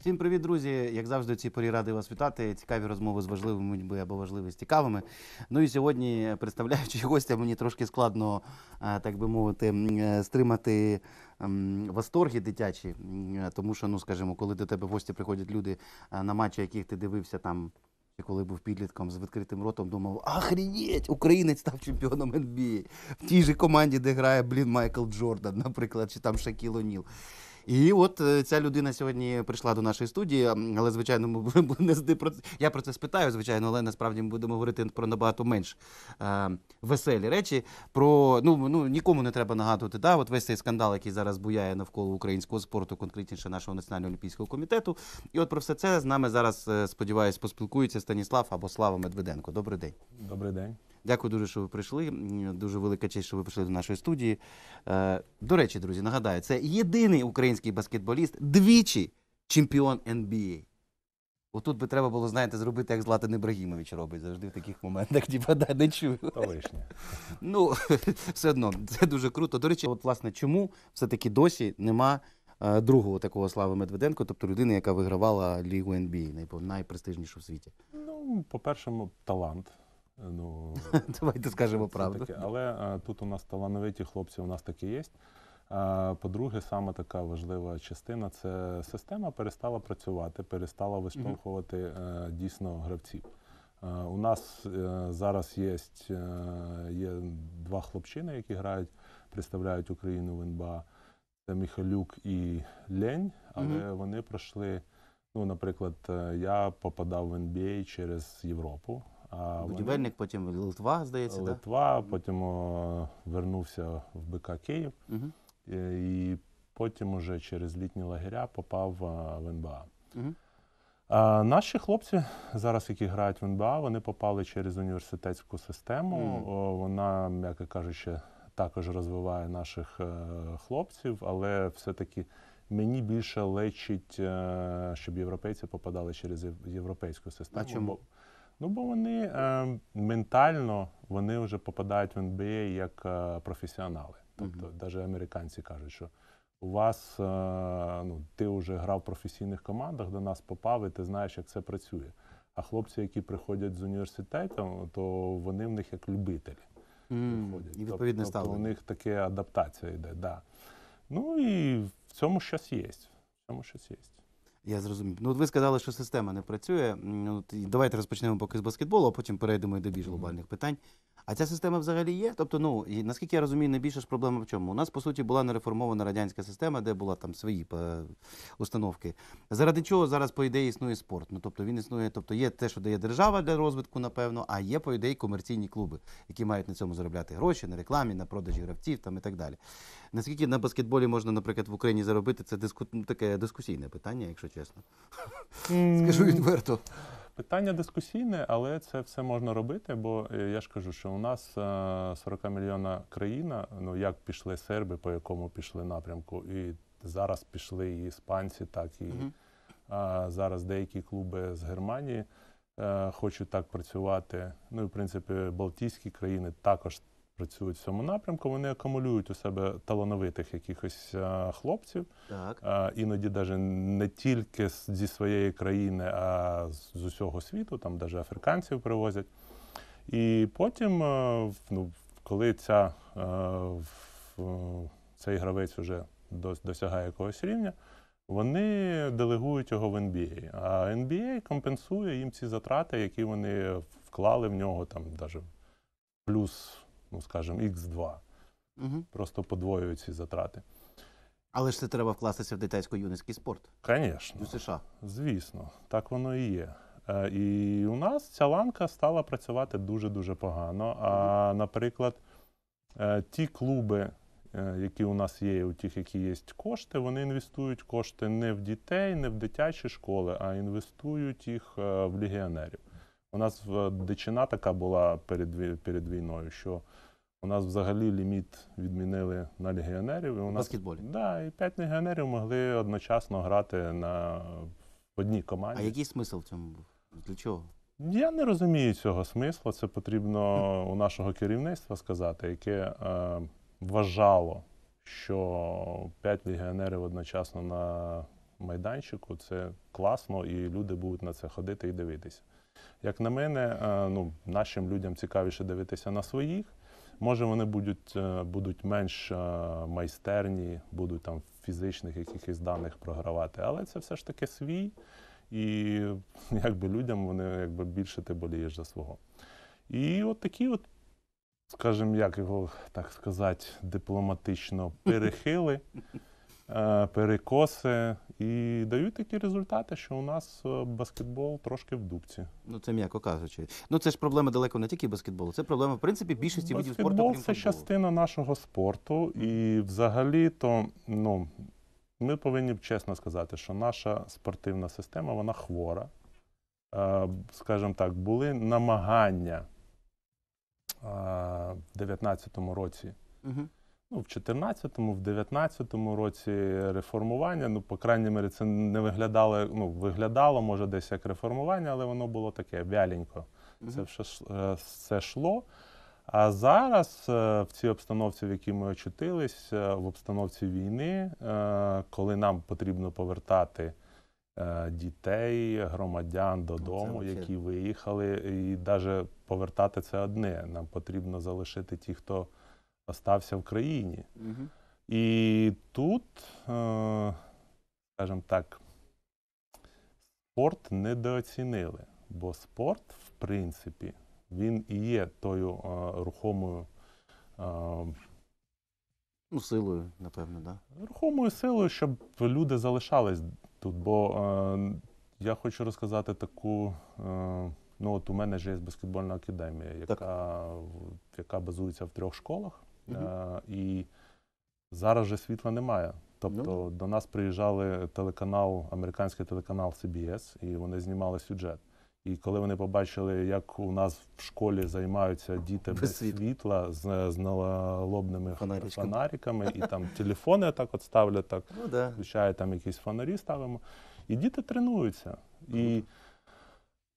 Всім привіт, друзі! Як завжди, цій порі радий вас вітати. Цікаві розмови з важливими людьми або важливі з цікавими. Ну і сьогодні, представляючи гостя, мені трошки складно, е, так би мовити, е, стримати восторги дитячі, е, тому що, ну скажімо, коли до тебе в гості приходять люди на матчі, яких ти дивився там. Коли був підлітком з відкритим ротом, думав, ахрінеть, українець став чемпіоном НБІ в тій же команді, де грає блін Майкл Джордан, наприклад, чи там Шакіло Ніл. І от е, ця людина сьогодні прийшла до нашої студії, але звичайно, ми не зди про я про це спитаю, звичайно, але насправді ми будемо говорити про набагато менш е, веселі речі. Про ну ну нікому не треба нагадувати. Да, от весь цей скандал, який зараз буяє навколо українського спорту, конкретніше нашого національного олімпійського комітету. І от про все це з нами зараз е, сподіваюсь, поспілкується Станіслав або Слава Медведенко. Добрий день. Добрий день. Дякую дуже, що ви прийшли. Дуже велика честь, що ви прийшли до нашої студії. Е, до речі, друзі, нагадаю, це єдиний український баскетболіст, двічі чемпіон НБА. Отут би треба було, знаєте, зробити, як Златин Ібрагімович робить завжди в таких моментах, ніби да, не чую. Та Ну, все одно, це дуже круто. До речі, от власне, чому все-таки досі нема е, другого такого слави Медведенко, тобто людини, яка вигравала Лігу НБА, найпрестижнішу в світі? Ну, по-перше, талант. Ну, Давайте скажемо це правду. Таке. Але а, тут у нас талановиті хлопці, у нас такі є. По-друге, саме така важлива частина це система перестала працювати, перестала виштовхувати mm. дійсно гравців. У нас е, зараз є е, є два хлопчини, які грають, представляють Україну в НБА. Це Міхалюк і Лень, але mm -hmm. вони пройшли. Ну, наприклад, я попадав в НБА через Європу. Будівельник, потім Литва, здається. Литва, да? потім вернувся в БК Київ угу. і потім уже через літні лагеря попав в НБА. Угу. А, наші хлопці, зараз, які грають в НБА, вони попали через університетську систему. Угу. О, вона, м'яко кажучи, також розвиває наших е, хлопців, але все-таки. Мені більше лечить, е, щоб європейці попадали через європейську систему. А чому? Ну, бо вони е, ментально вони вже попадають в НБА як е, професіонали. Тобто, uh -huh. навіть американці кажуть, що у вас е, ну, ти вже грав в професійних командах, до нас попав, і ти знаєш, як це працює. А хлопці, які приходять з університету, то вони в них як любителі mm, приходять. І тобто відповідне тобто, тобто, У них таке адаптація йде. Да. Ну і в цьому щось є. В цьому щось є. Я зрозумів. Ну, ви сказали, що система не працює. От, Давайте розпочнемо поки з баскетболу, а потім перейдемо і до більш глобальних питань. А ця система взагалі є. Тобто, ну і наскільки я розумію, найбільша ж проблема в чому? У нас по суті була нереформована радянська система, де була там свої е, установки. Заради чого зараз, по ідеї, існує спорт. Ну тобто він існує, тобто є те, що дає держава для розвитку, напевно, а є, по ідеї, комерційні клуби, які мають на цьому заробляти гроші, на рекламі, на продажі гравців там і так далі. Наскільки на баскетболі можна, наприклад, в Україні заробити, це диску... таке дискусійне питання, якщо чесно. Скажу відверто. Питання дискусійне, але це все можна робити, бо е, я ж кажу, що у нас 40 е, мільйона країна, ну як пішли серби, по якому пішли напрямку, і зараз пішли і іспанці, так і угу. а, зараз деякі клуби з Германії а, е, хочуть так працювати. Ну і в принципі Балтійські країни також працюють в цьому напрямку. Вони акумулюють у себе талановитих якихось а, е, хлопців, Так. а, е, іноді навіть не тільки зі своєї країни, а з- з усього світу, там навіть африканців привозять. І потім, е, ну, коли ця, е, в- е, цей гравець вже досягає якогось рівня, вони делегують його в NBA. А NBA компенсує їм ці затрати, які вони вклали в нього, там навіть плюс ну скажімо, Х2. Угу. Просто подвоюють ці затрати. Але ж це треба вкластися в дитячо-юницький спорт. Звісно. У США. Звісно, так воно і є. Е, і у нас ця ланка стала працювати дуже-дуже погано. А, наприклад, е, ті клуби, е, які у нас є, у тих, які є кошти, вони інвестують кошти не в дітей, не в дитячі школи, а інвестують їх в легіонерів. У нас е, дичина така була перед перед війною, що у нас взагалі ліміт відмінили на легіонерів. І у нас, баскетболі. Да, і п'ять легіонерів могли одночасно грати на одній команді. А який смисл в цьому був? Для чого? Я не розумію цього смислу. Це потрібно у нашого керівництва сказати, яке е, вважало, що п'ять легіонерів одночасно на майданчику це класно, і люди будуть на це ходити і дивитися. Як на мене, е, ну, нашим людям цікавіше дивитися на своїх. Може, вони будуть е, будуть менш е, майстерні, будуть там фізичних якихось даних програвати, але це все ж таки свій, і якби людям вони якби більше ти болієш за свого. І от такі от, скажімо, як його так сказати, дипломатично перехили. Е, перекоси і дають такі результати, що у нас е, баскетбол трошки в дубці. Ну це м'яко кажучи. Ну це ж проблема далеко не тільки баскетболу, це проблема в принципі більшості баскетбол видів спорту. Баскетбол – це футболу. частина нашого спорту, і взагалі то ну ми повинні чесно сказати, що наша спортивна система вона хвора. Е, Скажімо так, були намагання в 2019 році. Угу. Ну, в 14-му, в 19-му році реформування. Ну, по крайній мірі, це не виглядало, ну, виглядало, може, десь як реформування, але воно було таке вяленько. Це все, це йшло. А зараз, е, в цій обстановці, в якій ми очутились, е, в обстановці війни, е, коли нам потрібно повертати дітей, громадян ну, додому, які виїхали, і навіть повертати це одне. Нам потрібно залишити ті, хто остався в країні. Угу. І тут, е, скажімо так, спорт недооцінили, бо спорт, в принципі, він і є тою е, рухомою. Е, ну, силою, напевно, да. Рухомою силою, щоб люди залишались тут. Бо е, я хочу розказати таку. Е, ну, от у мене ж є баскетбольна академія, яка яка базується в трьох школах. Е, і зараз же світла немає. Тобто ну, до нас приїжджали телеканал, американський телеканал CBS, і вони знімали сюжет. І коли вони побачили, як у нас в школі займаються діти без, світла з, з налобними фонариками. і там телефони так от ставлять, так ну, да. включає там якісь фонарі ставимо. І діти тренуються. І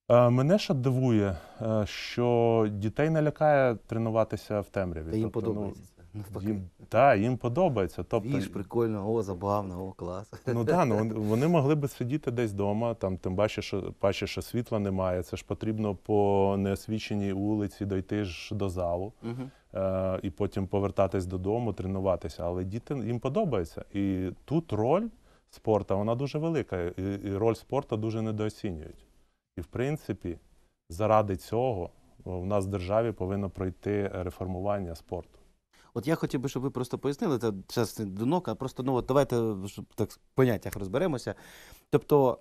Е, мене ще дивує, е, що дітей не лякає тренуватися в темряві. Та їм тобто, ну, подобається це. Ну, їм, та, їм подобається. Тобто, Віж, прикольно, о, забавно, о, клас. Ну так, ну, вони могли би сидіти десь вдома, там, тим паче, що, паче, що світла немає. Це ж потрібно по неосвіченій вулиці дойти ж до залу угу. е- і потім повертатись додому, тренуватися. Але діти їм подобається. І тут роль спорту вона дуже велика, і, і роль спорту дуже недооцінюють в принципі, заради цього е, в нас в державі повинно пройти реформування спорту. От я хотів би, щоб ви просто пояснили це час донок, а просто ну от давайте щоб так в поняттях розберемося. Тобто,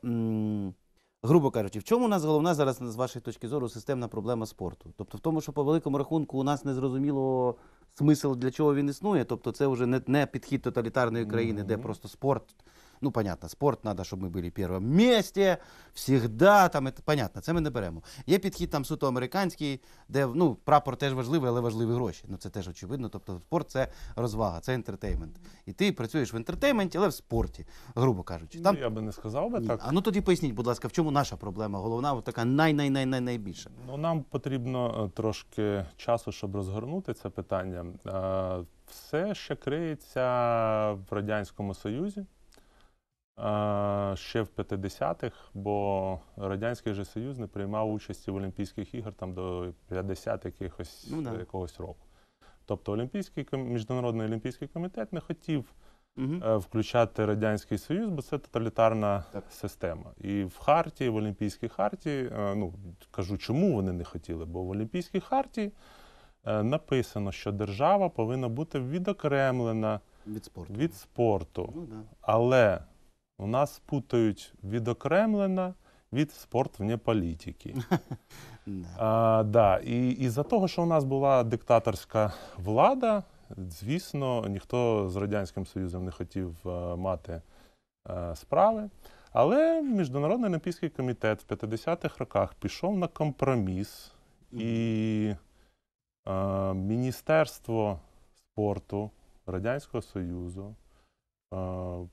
грубо кажучи, в чому у нас головна зараз з вашої точки зору системна проблема спорту? Тобто, в тому, що по великому рахунку у нас не зрозуміло смисл для чого він існує. Тобто, це вже не не підхід тоталітарної країни, mm -hmm. де просто спорт. Ну, понятно, спорт треба, щоб ми були в першому місці, всегда там, это, понятно, це ми не беремо. Є підхід там суто американський, де ну, прапор теж важливий, але важливі гроші. Ну це теж очевидно. Тобто спорт це розвага, це ентертеймент. І ти працюєш в ентертейменті, але в спорті, грубо кажучи. Ну, там... Ну, я би не сказав би Ні. так. А ну тоді поясніть, будь ласка, в чому наша проблема? Головна, от така най-най-най-най-найбільша. Ну нам потрібно е, трошки часу, щоб розгорнути це питання. Е, все ще криється в радянському союзі ще в 50-х, бо Радянський же Союз не приймав участі в Олімпійських іграх там до 50 якихось ну, да. якогось року. Тобто Олімпійський міжнародний олімпійський комітет не хотів угу. включати Радянський Союз, бо це тоталітарна так. система. І в Харті, в Олімпійській Харті, е, ну кажу, чому вони не хотіли, бо в Олімпійській Харті е, написано, що держава повинна бути відокремлена від спорту. Від спорту. Ну, да. Але у нас путають відокремлена від спорт вне політики. а, да, І із-за того, що у нас була диктаторська влада, звісно, ніхто з Радянським Союзом не хотів а, е, мати а, е, справи. Але Міжнародний Олімпійський комітет в 50-х роках пішов на компроміс, і а, е, Міністерство спорту Радянського Союзу. А,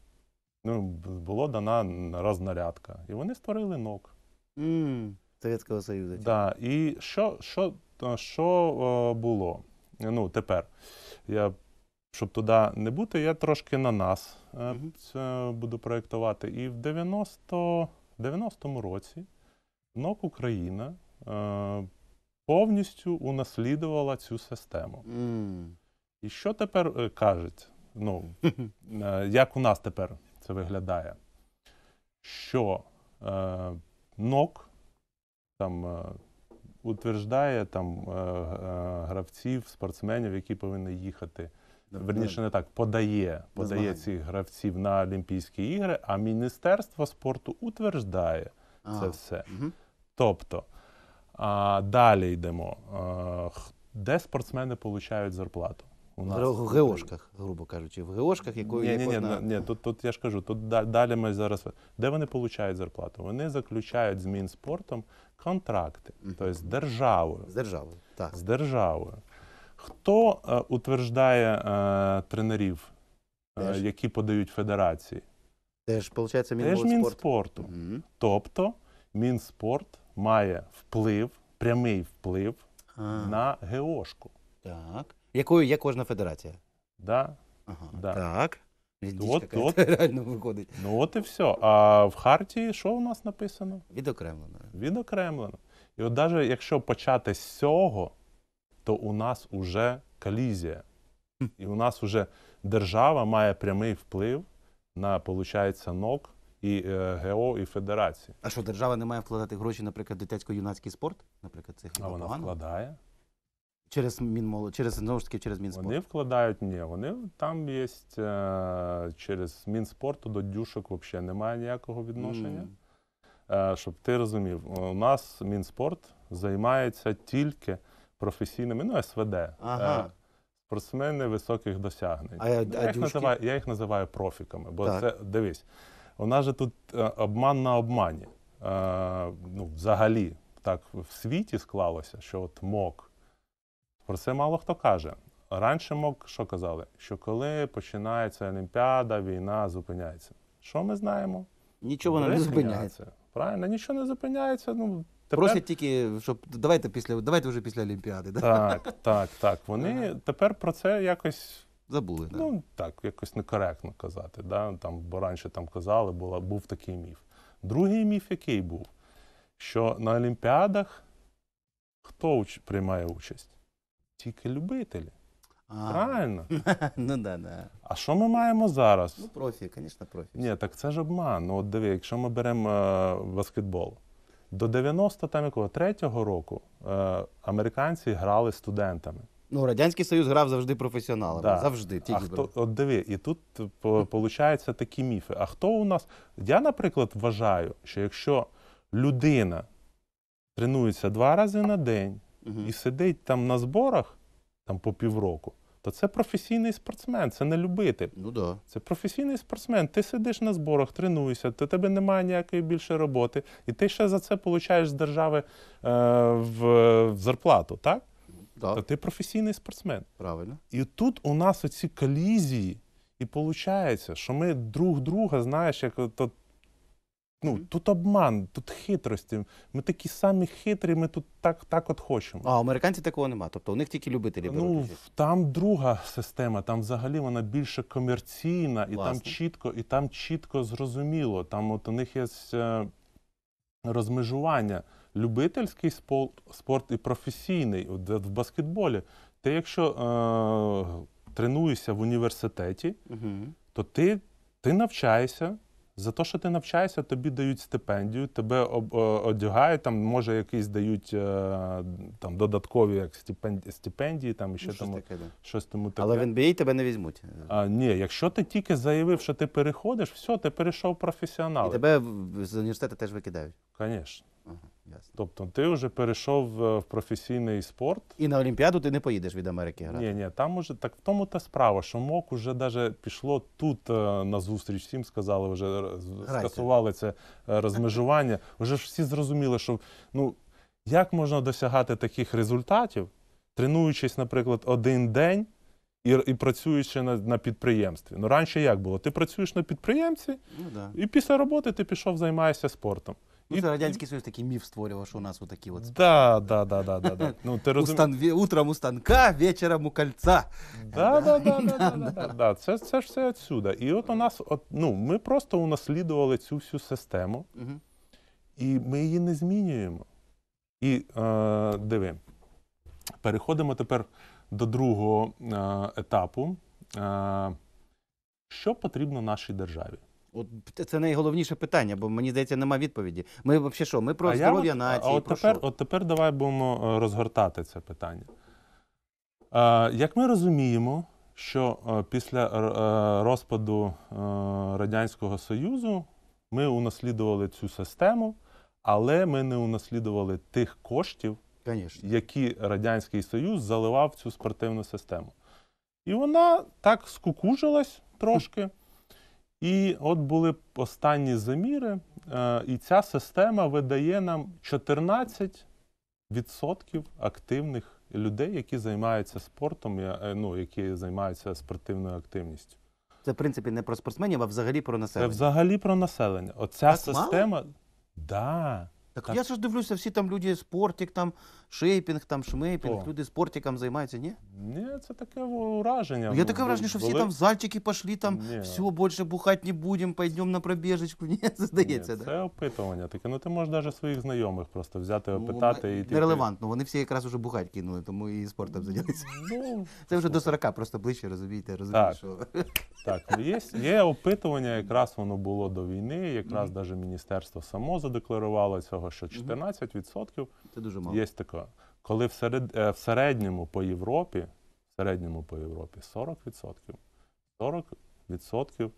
ну, була дана рознарядка. І вони створили НОК. Mm, Совєтського Союзу. Да. І що що, е, що е, було? Ну, тепер, я, щоб туди не бути, я трошки на нас mm -hmm. буду проєктувати. І в 90-му році НОК Україна повністю унаслідувала цю систему. Mm. І що тепер кажуть? Ну, Як у нас тепер це виглядає, що е, НОК там е, утверждає там е, е, гравців, спортсменів, які повинні їхати. Верніше не так подає подає цих гравців на Олімпійські ігри, а Міністерство спорту утверждає а, це все. Угу. Тобто а, далі йдемо. А, е, де спортсмени получають зарплату? У нас в ГОшках, грубо кажучи, в ГОшках, якою ні, ні, ні, ні, тут тут я ж кажу, тут далі ми зараз. Де вони получають зарплату? Вони заключають з мінспортом контракти, тобто з державою. З державою. так. З державою. Хто е, утверждає е, тренерів, е, які подають федерації? Теж, виходить, Мінспорт. Теж мінспорту. Угу. Тобто мінспорт має вплив, прямий вплив а. на ГОшку. Так якою є кожна федерація? Да. Ага, да. Так. Ну, от, от. реально виходить. Ну от і все. А в хартії що у нас написано? Відокремлено. Відокремлено. І от навіть якщо почати з цього, то у нас вже колізія. І у нас вже держава має прямий вплив на, виходить, НОК і е, ГО, і Федерації. А що, держава не має вкладати гроші, наприклад, в юнацький спорт? Наприклад, це А вона погано? вкладає. Через мінмоло, через знову ж таки через мінспорт. Вони вкладають, ні, вони там є е, через мінспорту до дюшок взагалі немає ніякого відношення. Mm. Е, щоб ти розумів, у нас мінспорт займається тільки професійними, ну СВД, е, ага. е, спортсмени високих досягнень. А, я, а їх називаю, я їх називаю профіками, бо так. це дивись, у нас же тут е, обман на обмані. Е, ну, Взагалі, так в світі склалося, що от МОК. Про це мало хто каже. Раніше мок що казали? Що коли починається Олімпіада, війна зупиняється. Що ми знаємо? Нічого не, не зупиняється. Правильно, нічого не зупиняється. Ну, Тепер... Просять тільки, щоб давайте після давайте вже після Олімпіади. Да? Так, так, так. Вони ага. тепер про це якось забули. Ну да. так, якось некоректно казати. Да? Там, Бо раніше там казали, була, був такий міф. Другий міф, який був, що на Олімпіадах хто уч... приймає участь? тільки любителі. А. Правильно? ну да, да. А що ми маємо зараз? Ну, профі, звісно, профі. Ні, так це ж обман. Ну, от диви, якщо ми беремо е, баскетбол, до 90 там якого третього року е, американці грали студентами. Ну, Радянський Союз грав завжди професіоналами. Да. Завжди. Тільки а хто, от диви, і тут виходить е, такі міфи. А хто у нас? Я, наприклад, вважаю, що якщо людина тренується два рази на день, угу. і сидить там на зборах там по півроку, то це професійний спортсмен, це не любитель. Ну да. Це професійний спортсмен. Ти сидиш на зборах, тренуєшся, то тебе немає ніякої більше роботи, і ти ще за це получаєш з держави е, в, в зарплату, так? Да. То ти професійний спортсмен. Правильно. І тут у нас оці колізії. І виходить, що ми друг друга, знаєш, як от, Ну тут обман, тут хитрості. Ми такі самі хитрі, ми тут так так от хочемо. А американці такого нема. Тобто у них тільки любителі ну, беруть. Ну там друга система, там взагалі вона більше комерційна, і Власне. там чітко, і там чітко зрозуміло. Там от у них є е, розмежування. Любительський спорт і професійний в баскетболі. Ти, якщо е, тренуєшся в університеті, угу. то ти, ти навчаєшся. За те, що ти навчаєшся, тобі дають стипендію, тебе одягають, там може якісь дають е, там додаткові як стипендії, там і ще ну, тому таке, да. щось тому таке. Але в НБА тебе не візьмуть. А, Ні, якщо ти тільки заявив, що ти переходиш, все, ти перейшов професіонал. І тебе з університету теж викидають. Звісно. Ага. Ясно. Тобто ти вже перейшов е, в професійний спорт. І на Олімпіаду ти не поїдеш від Америки грати? Ні, ні, там уже так в тому та справа, що МОК вже даже пішло тут е, на зустріч. Всім сказали, вже е, Грайте. скасували це розмежування. вже ж всі зрозуміли, що ну як можна досягати таких результатів, тренуючись, наприклад, один день. І і працюючи на на підприємстві. Ну раніше як було? Ти працюєш на підприємстві, ну, да. і після роботи ти пішов, займаєшся спортом. Ну, Це Радянський Союз такий міф створював, що у нас отакі от Да, да, да, да, да, да. Ну, ти розум... Устан... ві- Утром у станка, вечором у кольца. Да, да, да, да, да, да, да. Це, це ж все відсюди. І от у нас, от, ну, ми просто унаслідували цю всю систему, і ми її не змінюємо. І е, диви, переходимо тепер до другого е, етапу. Е, що потрібно нашій державі? От це найголовніше питання, бо мені здається, нема відповіді. Ми взагалі що? Ми про здоров'я нації. А от про тепер, що? от тепер давай будемо е, розгортати це питання. Е, як ми розуміємо, що е, після розпаду Радянського Союзу ми унаслідували цю систему, але ми не унаслідували тих коштів, Конечно. які Радянський Союз заливав в цю спортивну систему. І вона так скукужилась трошки. І от були останні заміри, е, і ця система видає нам 14 активних людей, які займаються спортом, е, ну які займаються спортивною активністю. Це в принципі не про спортсменів, а взагалі про населення. Це взагалі про населення. Оця так система. Мало? Да. Так, так я ж дивлюся, всі там люди спортик, там шейпінг, там шмейпінг, О. люди спортиком займаються, ні? Ні, це таке враження. Ну, я ну, таке враження, що всі Були- там в зальчики пішли, там Ні. все, більше бухати не будемо, підемо на пробіжечку. Ні, це здається, Ні, так? Це опитування таке. Ну ти можеш навіть своїх знайомих просто взяти, ну, опитати і Нерелевантно, вони всі якраз вже бухать кинули, тому і спортом зайнялися. Ну, Це вже до 40, просто ближче, розумієте, розумієш, що. Так, є, є опитування, якраз воно було до війни, якраз навіть міністерство само задекларувало цього що 14% це дуже мало. є така. Коли в, серед, е, в середньому по Європі, в середньому по Європі 40%, 40%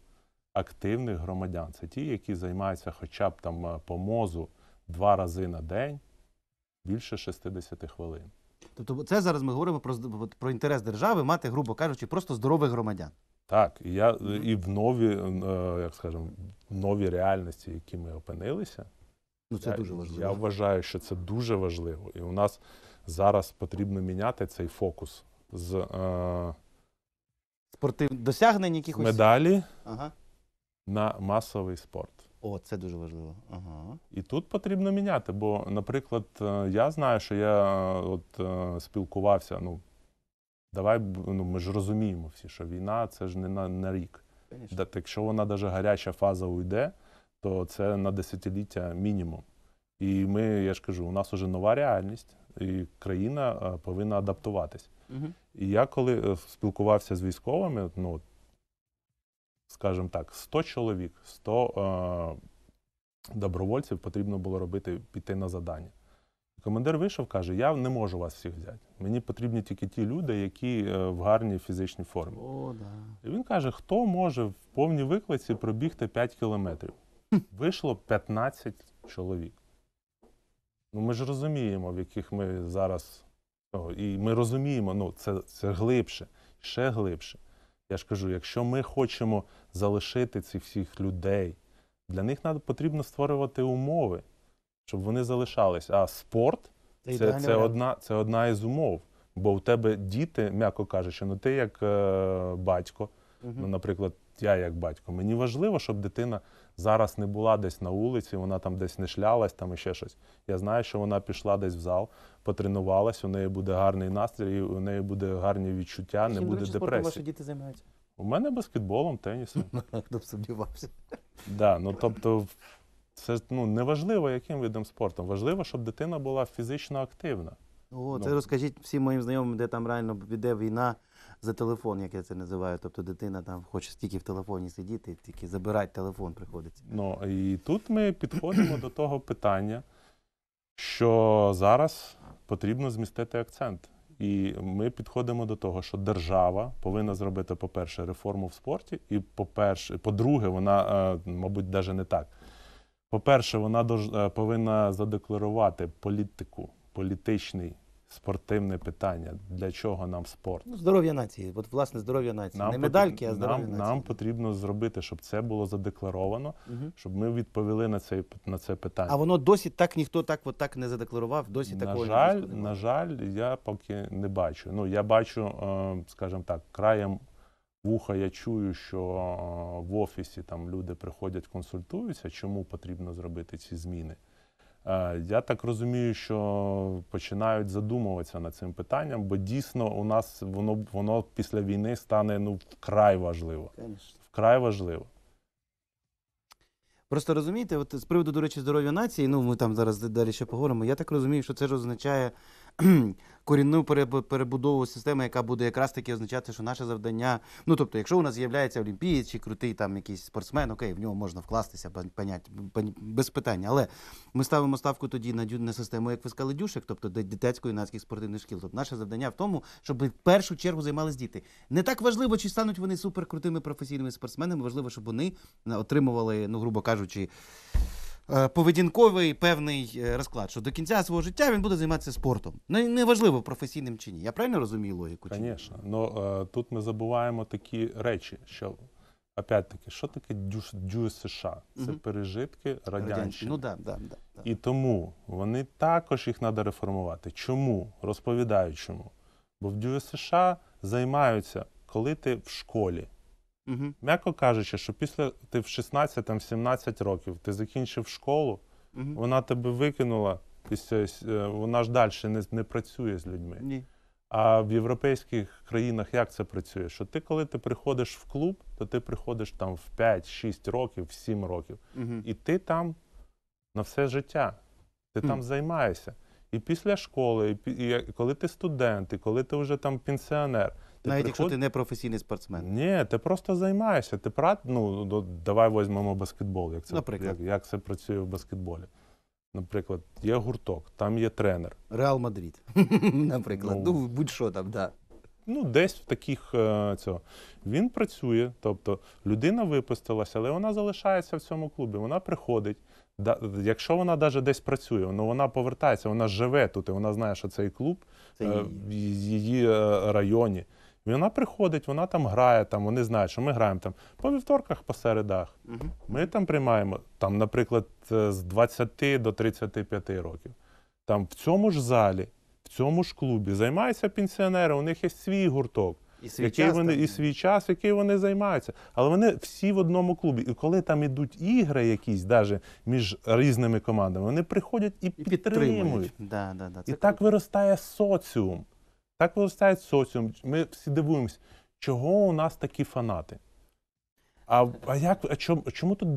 активних громадян. Це ті, які займаються хоча б там е, по мозу два рази на день більше 60 хвилин. Тобто, це зараз ми говоримо про про інтерес держави, мати, грубо кажучи, просто здорових громадян. Так, і я і в нові, е, як скажемо, в нові реальності, які ми опинилися. Ну це я, дуже важливо. Я вважаю, що це дуже важливо. І у нас зараз потрібно міняти цей фокус з е, Спортив досягнень якихось медалі Ага. на масовий спорт. О, це дуже важливо. Ага. І тут потрібно міняти. Бо, наприклад, е, я знаю, що я е, от е, спілкувався. Ну давай ну, ми ж розуміємо всі, що війна це ж не на, на рік. Так, якщо вона навіть гаряча фаза уйде то це на десятиліття мінімум. І ми, я ж кажу, у нас вже нова реальність, і країна е, повинна адаптуватись. Угу. І я коли е, спілкувався з військовими, ну скажімо так, 100 чоловік, 100 е, добровольців потрібно було робити піти на задання. Командир вийшов, каже: Я не можу вас всіх взяти. Мені потрібні тільки ті люди, які е, в гарній фізичній формі. О, да. І він каже: хто може в повній виклиці пробігти 5 кілометрів? Вийшло 15 чоловік. Ну, Ми ж розуміємо, в яких ми зараз. Ну, і ми розуміємо, ну це, це глибше, ще глибше. Я ж кажу, якщо ми хочемо залишити цих всіх людей, для них потрібно створювати умови, щоб вони залишались. А спорт це це, це одна це одна із умов. Бо у тебе діти, м'яко кажучи, ну ти як е, батько, угу. ну, наприклад, я як батько, мені важливо, щоб дитина зараз не була десь на вулиці, вона там десь не шлялась, там і ще щось. Я знаю, що вона пішла десь в зал, потренувалась, у неї буде гарний настрій, у неї буде гарні відчуття, не буде депресії. спортом діти займаються? У мене баскетболом, тенісом. Хто б сумнівався? Да, ну тобто, це ну, не важливо, яким видом спорту. Важливо, щоб дитина була фізично активна. О, це ну. розкажіть всім моїм знайомим, де там реально йде війна за телефон, як я це називаю. Тобто дитина там хоче тільки в телефоні сидіти, тільки забирати телефон приходиться. Ну і тут ми підходимо до того питання, що зараз потрібно змістити акцент. І ми підходимо до того, що держава повинна зробити, по-перше, реформу в спорті, і по-перше, по-друге, вона, е, мабуть, навіть не так. По-перше, вона е, повинна задекларувати політику, політичний спортивне питання. Для чого нам спорт? Ну, здоров'я нації. От власне здоров'я нації. Нам Не медальки, а здоров'я нам, нації. Нам потрібно зробити, щоб це було задекларовано, угу. щоб ми відповіли на це на це питання. А воно досі так ніхто так от так не задекларував. Досі на такого жаль, не на жаль, я поки не бачу. Ну я бачу, е, скажімо так, краєм. Вуха, я чую, що е, в офісі там люди приходять, консультуються, чому потрібно зробити ці зміни. Е, я так розумію, що починають задумуватися над цим питанням, бо дійсно у нас воно воно після війни стане ну вкрай важливо. Вкрай важливо. Просто розумієте, от з приводу, до речі, здоров'я нації, ну ми там зараз далі ще поговоримо. Я так розумію, що це ж означає корінну перебудову системи, яка буде якраз таки означати, що наше завдання. Ну тобто, якщо у нас з'являється олімпієць чи крутий там якийсь спортсмен, окей, в нього можна вкластися, понять, без питання. Але ми ставимо ставку тоді на на систему, як ви сказали, дюшек, тобто дитячської юнацьких спортивних шкіл. Тобто наше завдання в тому, щоб в першу чергу займались діти. Не так важливо, чи стануть вони суперкрутими професійними спортсменами, важливо, щоб вони е, отримували, ну грубо кажучи. Е, поведінковий певний е, розклад, що до кінця свого життя він буде займатися спортом. Ну, неважливо, професійним чи ні. Я правильно розумію логіку? Звісно, але тут ми забуваємо такі речі, що опять-таки, що таке дю США? Це пережитки радянщини. Ну да, да, да. І тому вони також їх треба реформувати. Чому? Розповідаю Бо в Дю США займаються, коли ти в школі. Угу. М'яко кажучи, що після ти в 16-17 років ти закінчив школу, угу. вона тебе викинула, е, вона ж далі не, не працює з людьми. Ні. А в європейських країнах як це працює? Що ти, коли ти приходиш в клуб, то ти приходиш там в 5-6 років, в 7 років, угу. і ти там на все життя, ти угу. там займаєшся. І після школи, і, і коли ти студент, і коли ти вже там пенсіонер. Ти Навіть приход... якщо ти не професійний спортсмен. Ні, ти просто займаєшся. Ти прат... ну, Давай візьмемо баскетбол, як це Наприклад. Як, як це працює в баскетболі. Наприклад, є гурток, там є тренер. Реал Мадрид, наприклад. Ну, ну будь-що там, так. Да. Ну, десь в таких е, цього. Він працює, тобто людина випустилася, але вона залишається в цьому клубі. Вона приходить. якщо вона навіть десь працює, ну вона повертається, вона живе тут, і вона знає, що цей клуб це е, її. в її е, районі. Вона приходить, вона там грає, там вони знають, що ми граємо там по вівторках, по середах. Угу. Ми там приймаємо, там, наприклад, е, з 20 до 35 років. Там в цьому ж залі, в цьому ж клубі займаються пенсіонери, у них є свій гурток. І свій який час, вони і свій час, який вони займаються, але вони всі в одному клубі. І коли там ідуть ігри, якісь даже між різними командами, вони приходять і, і підтримують. підтримують. Да, да, да. І так виростає соціум. Так виростають соціум. Ми всі дивуємось, чого у нас такі фанати. А а, як, а чому, чому тут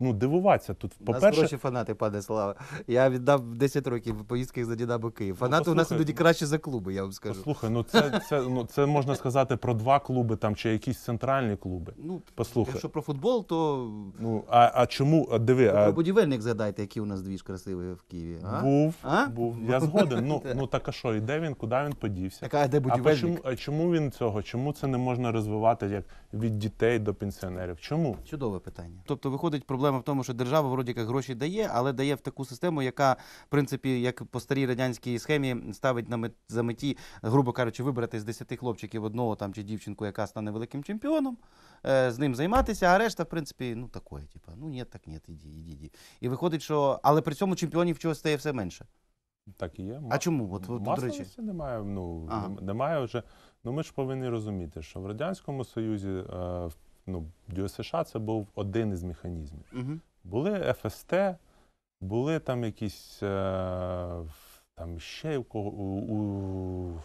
ну, дивуватися тут. по перше хороші фанати, пане Слава. Я віддав 10 років поїздки за Дінамо Київ. Ну, фанати ну, у нас іноді ну, краще за клуби, я вам скажу. Послухай, ну це це, ну, це можна сказати про два клуби там чи якісь центральні клуби. Ну, Послухай. Якщо про футбол, то. Ну, А а чому а, диви. А... Про будівельник згадайте, який у нас дві ж красиві в Києві. А? Був. а? був. Я згоден. Ну ну так а що, і де він, куди він подівся? Так, де будівельник? А чому, а чому він цього? Чому це не можна розвивати як? від дітей до пенсіонерів. Чому? Чудове питання. Тобто, виходить, проблема в тому, що держава вроді як гроші дає, але дає в таку систему, яка, в принципі, як по старій радянській схемі, ставить на мет... за меті, грубо кажучи, вибрати з 10 хлопчиків одного там чи дівчинку, яка стане великим чемпіоном, е, з ним займатися, а решта, в принципі, ну такое, типа, ну ні, так ні, іді, іді, іді. І виходить, що але при цьому чемпіонів чогось стає все менше. Так і є. А чому? От, от, до речі. немає. Ну ага. немає вже Ну ми ж повинні розуміти, що в радянському союзі е, ну, США це був один із механізмів. Угу. Були ФСТ, були там якісь е, там ще у кого у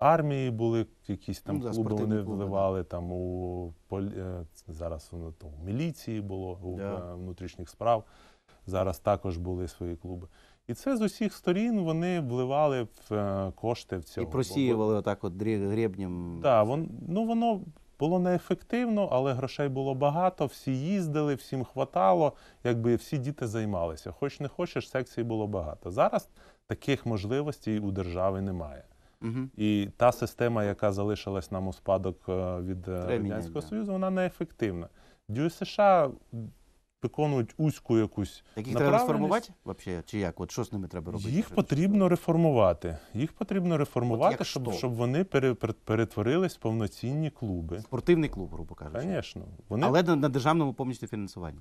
армії були якісь там ну, клуби, вони вливали там у е, зараз воно то у міліції було у yeah. внутрішніх справ. Зараз також були свої клуби. І це з усіх сторін вони вливали в е, кошти в цього. І просіювали отак от гребнем. Так, вон, ну воно було неефективно, але грошей було багато, всі їздили, всім хватало, якби всі діти займалися. Хоч не хочеш, секцій було багато. Зараз таких можливостей у держави немає. Угу. І та система, яка залишилась нам у спадок е, від е, Радянського Союзу, вона неефективна. Дю США виконують узьку якусь. Яких треба реформувати взагалі? Чи як? От що з ними треба робити? Їх потрібно реформувати. Їх потрібно реформувати, щоб щоб вони перетворились в повноцінні клуби. Спортивний клуб, грубо кажучи. Звісно. Вони... Але на, на державному повністю фінансуванні.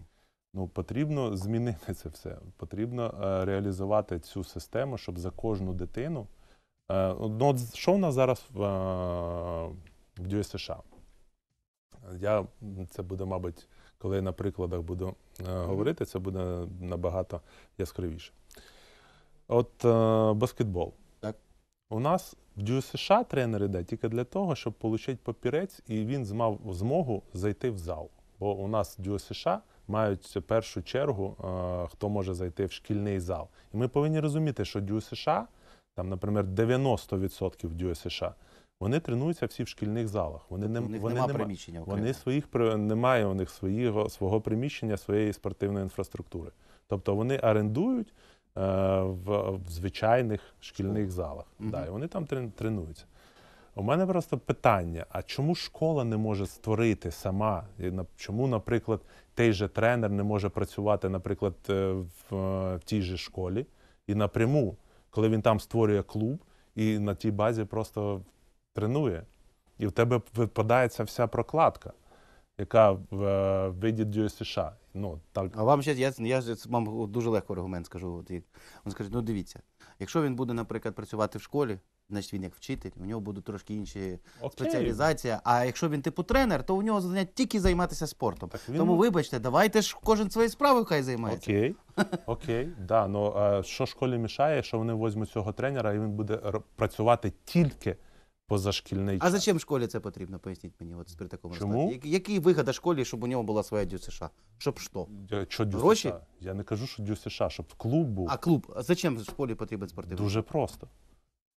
Ну, потрібно змінити це все. Потрібно е, реалізувати цю систему, щоб за кожну дитину. Е, ну, от Що в нас зараз в, е, в ДЮСШ? Я, Це буде, мабуть, коли я на прикладах буду Е, говорити, це буде набагато яскравіше. От е, баскетбол. Так. У нас в США тренер йде тільки для того, щоб отримати папірець, і він змав змогу зайти в зал. Бо у нас в США мають першу чергу, е, хто може зайти в шкільний зал. І ми повинні розуміти, що Дю США, там, наприклад, 90% Дю США. Вони тренуються всі в шкільних залах. Вони тобто не вони нема приміщення. Вони своїх немає у них своїх, свого приміщення, своєї спортивної інфраструктури. Тобто вони орендують е, в, в звичайних шкільних залах. Угу. Да, і Вони там тренуються. У мене просто питання: а чому школа не може створити сама? Чому, наприклад, той же тренер не може працювати, наприклад, е, в, в е, тій же школі і напряму, коли він там створює клуб і на тій базі просто тренує. І в тебе випадає ця вся прокладка, яка в е, виді США. Ну, так. А вам ще я я вам дуже легко аргумент скажу. От, як, Він скаже, ну дивіться, якщо він буде, наприклад, працювати в школі, значить він як вчитель, у нього будуть трошки інші Окей. спеціалізація. А якщо він типу тренер, то у нього завдання тільки займатися спортом. Так він... Тому вибачте, давайте ж кожен своєю справою хай займається. Окей. Окей, да. Ну а що школі мішає, що вони возьмуть цього тренера, і він буде працювати тільки позашкільний час. А зачем школі це потрібно? Поясніть мені, от при такому Чому? розкладі. Який вигода школі, щоб у нього була своя дю Щоб що? Я- Що дю Гроші? Я не кажу, що дю США, щоб клуб був. А клуб, а зачем в школі потрібен спортивний? Дуже просто.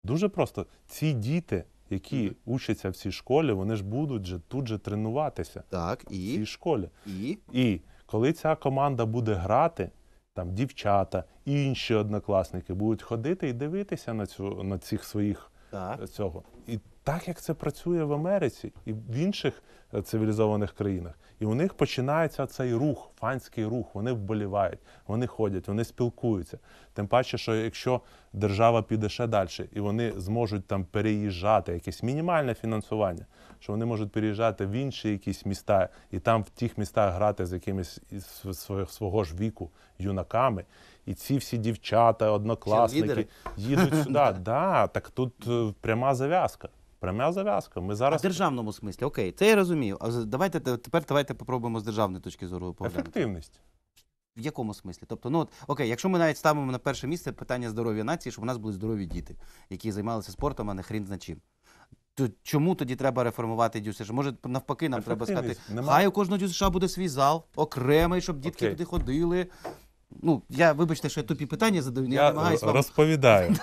Дуже просто. Ці діти, які Мгм. учаться в цій школі, вони ж будуть же тут же тренуватися Так, в цій школі. і. І коли ця команда буде грати, там дівчата, інші однокласники будуть ходити і дивитися на, цю, на цих своїх так. цього. І так як це працює в Америці і в інших е, цивілізованих країнах, і у них починається цей рух, фанський рух. Вони вболівають, вони ходять, вони спілкуються. Тим паче, що якщо держава піде ще далі, і вони зможуть там переїжджати, якесь мінімальне фінансування, що вони можуть переїжджати в інші якісь міста і там в тих містах грати з якимись свого ж віку юнаками і ці всі дівчата, однокласники їдуть сюди. Да, Так тут е, пряма зав'язка. Пряма зав'язка. Ми зараз в державному смислі, окей, це я розумію. А давайте тепер давайте попробуємо з державної точки зору поглянути. Ефективність. В якому смислі? Тобто, ну от окей, якщо ми навіть ставимо на перше місце питання здоров'я нації, щоб у нас були здорові діти, які займалися спортом, а не хрін значим. То чому тоді треба реформувати ДЮСШ? Може, навпаки, нам треба сказати, Нема. хай у кожного ДЮСШ буде свій зал окремий, щоб дітки туди ходили. Ну, я, вибачте, що я тупі питання задаю, я, я е, намагаюся вам... розповідаю.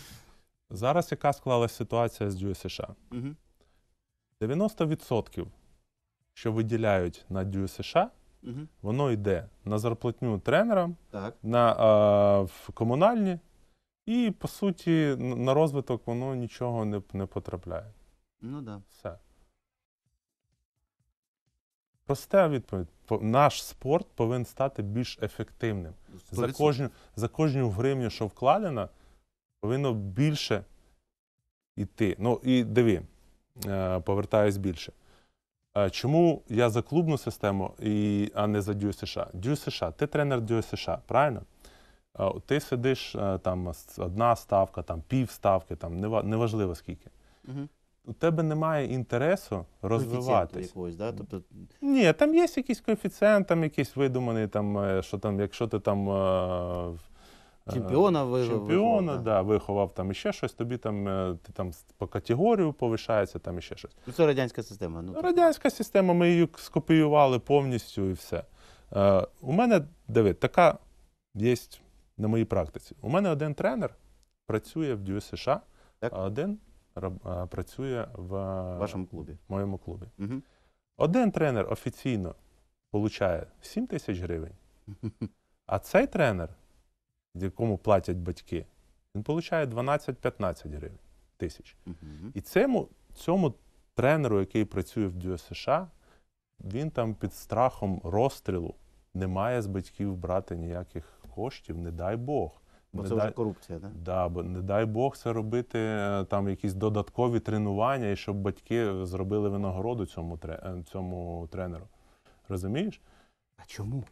Зараз яка склалася ситуація з DUSSH? Угу. 90%, що виділяють на DUSSH, угу. воно йде на зарплатню тренерам, так. на а, е, в комунальні, і, по суті, на розвиток воно нічого не не потрапляє. Ну так. Да. Все. Проста відповідь наш спорт повинен стати більш ефективним. Ну, за кожну, за кожну гривню, що вкладена, повинно більше йти. Ну і диви, е, повертаюсь більше. Е, чому я за клубну систему, і, а не за Дю США? Дю США, ти тренер Дю США, правильно? Е, ти сидиш там одна ставка, там пів ставки, там неважливо скільки. Угу у тебе немає інтересу розвиватися. якогось, да? тобто... Ні, там є якийсь коефіцієнт, там якийсь видуманий, там, е, що там, якщо ти там. Е, е Чемпіона виграв. Чемпіона, да. да, виховав там ще щось, тобі там е, ти там по категорію повишається, там ще щось. Ну, це радянська система. Ну, тобто. Радянська система, ми її скопіювали повністю і все. Е, У мене, Давид, така є на моїй практиці. У мене один тренер працює в США, так? а один Е, працює в вашому клубі. моєму клубі. Угу. Один тренер офіційно отримує 7 тисяч гривень, а цей тренер, якому платять батьки, він отримує 12-15 гривень тисяч. Угу. І цьому цьому тренеру, який працює в Дю США, він там під страхом розстрілу не має з батьків брати ніяких коштів, не дай Бог. Бо не це дай... вже корупція, так? Да? Да, бо не дай Бог це робити, е, там якісь додаткові тренування, і щоб батьки зробили винагороду цьому тре е, цьому тренеру. Розумієш? А чому?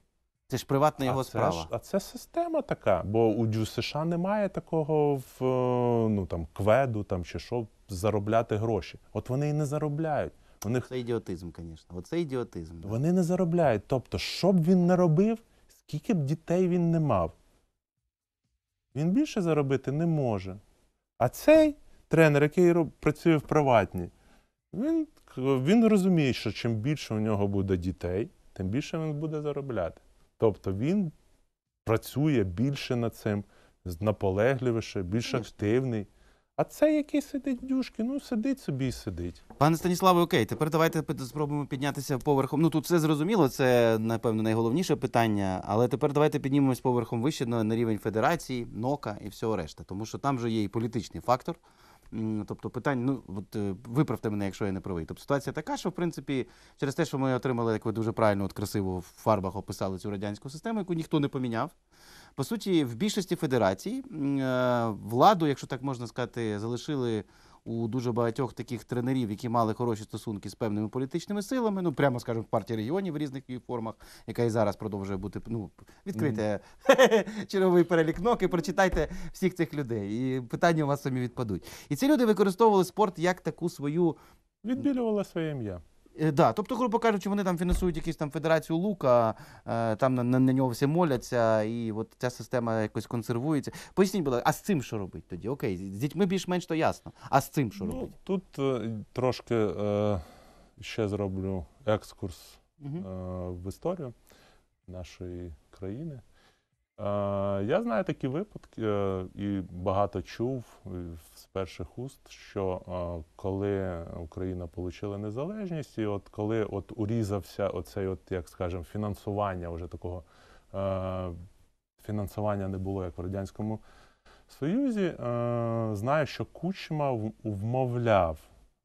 Це ж приватна його а справа. Це ж, а це система така. Бо у Дю США немає такого в е, ну там кведу там чи що заробляти гроші. От вони і не заробляють. Вони... Це ідіотизм, звісно. Оце ідіотизм. Да. Вони не заробляють. Тобто, що б він не робив, скільки б дітей він не мав він більше заробити не може. А цей тренер, який працює в приватні, він він розуміє, що чим більше у нього буде дітей, тим більше він буде заробляти. Тобто він працює більше над цим, наполегливіше, більш активний. А це який сидить дюшки, ну сидить собі і сидить. Пане Станіславе, окей, тепер давайте спробуємо піднятися поверхом. Ну тут все зрозуміло, це напевно найголовніше питання. Але тепер давайте піднімемось поверхом вище на, на рівень федерації, нока і всього решта, тому що там вже є і політичний фактор. Тобто питання, ну от е, виправте мене, якщо я не правий. Тобто ситуація така, що в принципі через те, що ми отримали, як ви дуже правильно от красиво в фарбах описали цю радянську систему, яку ніхто не поміняв. По суті, в більшості федерацій е, владу, якщо так можна сказати, залишили. У дуже багатьох таких тренерів, які мали хороші стосунки з певними політичними силами, ну прямо скажемо в партії регіонів в різних її формах, яка і зараз продовжує бути ну відкрите mm. черговий перелік ног і прочитайте всіх цих людей. І питання у вас самі відпадуть. І ці люди використовували спорт як таку свою відбілювала своє ім'я. Е, да, Тобто, грубо кажучи, вони там фінансують якісь там федерацію лука, е, там на, на, на нього всі моляться, і от ця система якось консервується. Поясніть, будь ласка, а з цим що робить тоді? Окей, з дітьми більш-менш то ясно. А з цим що ну, робить? Тут е, трошки е, ще зроблю екскурс угу. е, в історію нашої країни. Е, я знаю такі випадки е, і багато чув з перших уст, що е, коли Україна отримала незалежність, і от коли от урізався оцей, от як скажемо, фінансування вже такого фінансування не було як в радянському союзі, знаю, що Кучма вмовляв.